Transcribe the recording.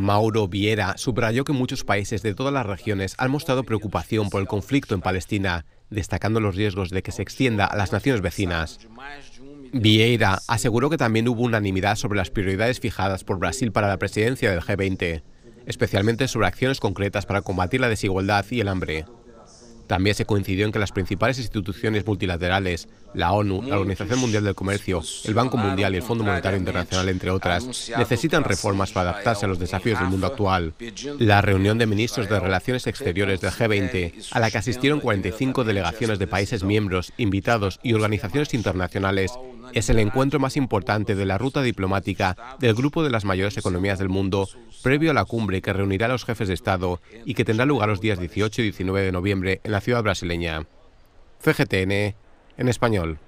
Mauro Vieira subrayó que muchos países de todas las regiones han mostrado preocupación por el conflicto en Palestina, destacando los riesgos de que se extienda a las naciones vecinas. Vieira aseguró que también hubo unanimidad sobre las prioridades fijadas por Brasil para la presidencia del G20, especialmente sobre acciones concretas para combatir la desigualdad y el hambre. También se coincidió en que las principales instituciones multilaterales, la ONU, la Organización Mundial del Comercio, el Banco Mundial y el Fondo Monetario Internacional, entre otras, necesitan reformas para adaptarse a los desafíos del mundo actual. La reunión de ministros de Relaciones Exteriores del G20, a la que asistieron 45 delegaciones de países miembros, invitados y organizaciones internacionales, es el encuentro más importante de la ruta diplomática del grupo de las mayores economías del mundo, previo a la cumbre que reunirá a los jefes de Estado y que tendrá lugar los días 18 y 19 de noviembre en la ciudad brasileña. CGTN, en español.